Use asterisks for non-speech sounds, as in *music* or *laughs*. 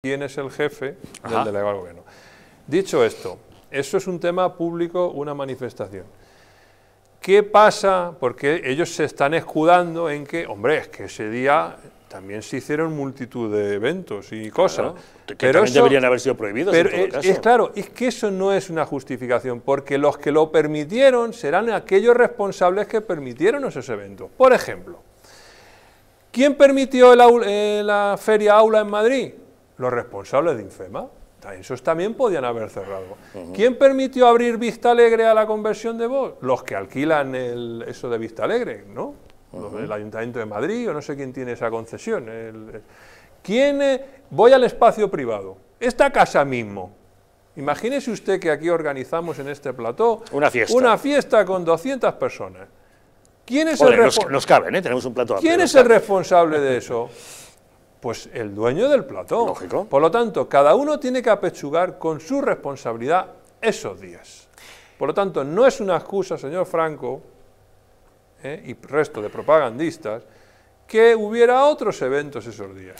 quién es el jefe del delegado del gobierno. Dicho esto, eso es un tema público, una manifestación. ¿Qué pasa? Porque ellos se están escudando en que, hombre, es que ese día también se hicieron multitud de eventos y cosas. que pero deberían haber sido prohibidos. es, claro, es que eso no es una justificación, porque los que lo permitieron serán aquellos responsables que permitieron esos eventos. Por ejemplo, ¿quién permitió eh, la feria aula en Madrid? Los responsables de Infema. Esos también podían haber cerrado. ¿Quién permitió abrir Vista Alegre a la conversión de voz? Los que alquilan el, eso de Vista Alegre, ¿no? El Ayuntamiento de Madrid o no sé quién tiene esa concesión. ¿Quién? Eh? voy al espacio privado. Esta casa mismo. Imagínese usted que aquí organizamos en este plató una fiesta, una fiesta con 200 personas. ¿Quién tenemos un plato ¿Quién es el responsable de eso? *laughs* Pues el dueño del platón. Por lo tanto, cada uno tiene que apechugar con su responsabilidad esos días. Por lo tanto, no es una excusa, señor Franco, eh, y resto de propagandistas, que hubiera otros eventos esos días.